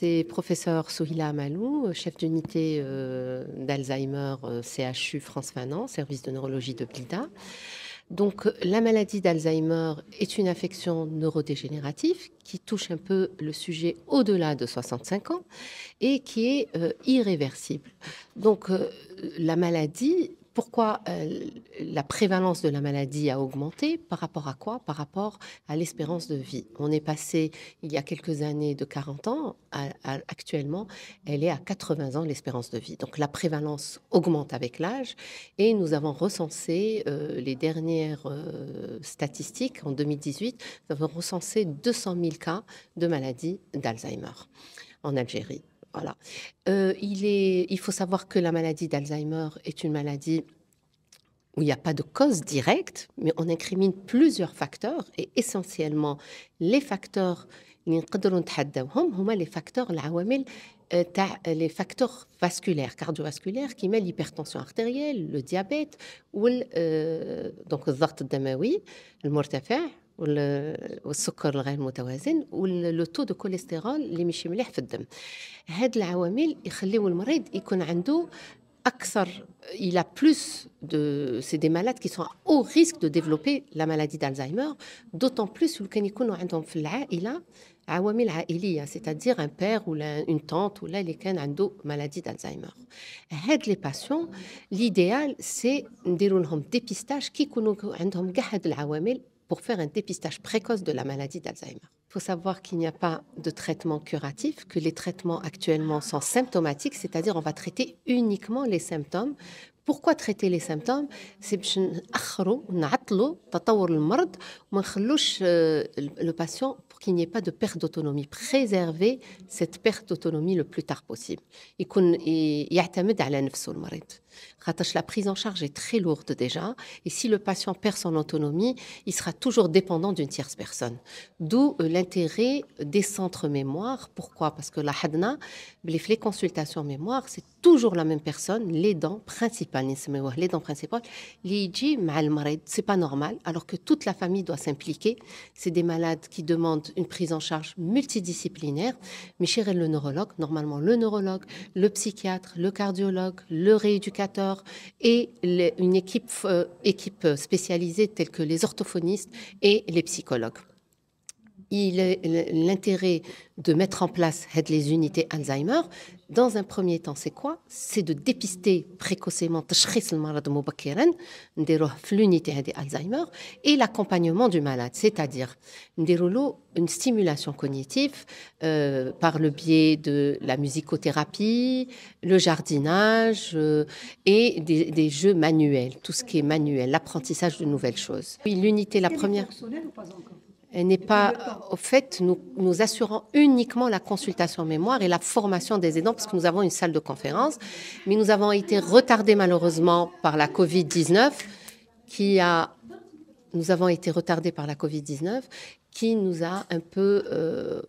C'est professeur Souhila Malou, euh, chef d'unité euh, d'Alzheimer euh, CHU France Fanan, service de neurologie de Blida. Donc la maladie d'Alzheimer est une affection neurodégénérative qui touche un peu le sujet au-delà de 65 ans et qui est irréversible. Donc la maladie, pourquoi la prévalence de la maladie a augmenté. Par rapport à quoi Par rapport à l'espérance de vie. On est passé, il y a quelques années, de 40 ans. À, actuellement, elle est à 80 ans, l'espérance de vie. Donc la prévalence augmente avec l'âge. Et nous avons recensé euh, les dernières euh, statistiques. En 2018, nous avons recensé 200 000 cas de maladie d'Alzheimer en Algérie. Voilà. Euh, il, est, il faut savoir que la maladie d'Alzheimer est une maladie où il n'y a pas de cause directe, mais on incrimine plusieurs facteurs et essentiellement les facteurs les facteurs les facteurs vasculaires cardiovasculaires qui mettent l'hypertension artérielle le diabète ou le, euh، donc le mort le sucre le ou le taux de cholestérol les mishimlih dans le il a plus de. C'est des malades qui sont à haut risque de développer la maladie d'Alzheimer, d'autant plus il a hein, c'est-à-dire un père ou une tante ou là une maladie d'Alzheimer Aide les patients l'idéal c'est نديرو dépistage qui يكونوا عندهم كاع pour faire un dépistage précoce de la maladie d'Alzheimer. Il faut savoir qu'il n'y a pas de traitement curatif, que les traitements actuellement sont symptomatiques, c'est-à-dire on va traiter uniquement les symptômes. Pourquoi traiter les symptômes C'est pour le patient pour qu'il n'y ait pas de perte d'autonomie, préserver cette perte d'autonomie le plus tard possible rattache la prise en charge est très lourde déjà. Et si le patient perd son autonomie, il sera toujours dépendant d'une tierce personne. D'où euh, l'intérêt des centres mémoire. Pourquoi Parce que la Hadna, les consultations mémoire, c'est toujours la même personne, l'aidant principal, l'aidant principal, l'IG, c'est pas normal, alors que toute la famille doit s'impliquer. C'est des malades qui demandent une prise en charge multidisciplinaire. Mais chez le neurologue, normalement le neurologue, le psychiatre, le cardiologue, le rééducateur, et une équipe, euh, équipe spécialisée telle que les orthophonistes et les psychologues l'intérêt de mettre en place les unités Alzheimer, dans un premier temps, c'est quoi C'est de dépister précocement l'unité Alzheimer et l'accompagnement du malade, c'est-à-dire une stimulation cognitive euh, par le biais de la musicothérapie, le jardinage euh, et des, jeux manuels, tout ce qui est manuel, l'apprentissage de nouvelles choses. Oui, l'unité, la première. Elle n'est pas, au fait, nous, nous, assurons uniquement la consultation mémoire et la formation des aidants, parce que nous avons une salle de conférence, mais nous avons été retardés malheureusement par la Covid-19, qui a, nous avons été retardés par la Covid-19, qui nous a un peu, euh,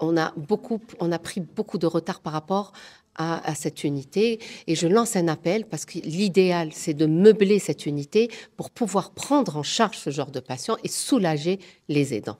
on a beaucoup, on a pris beaucoup de retard par rapport à, cette unité. Et je lance un appel parce que l'idéal, c'est de meubler cette unité pour pouvoir prendre en charge ce genre de patients et soulager les aidants.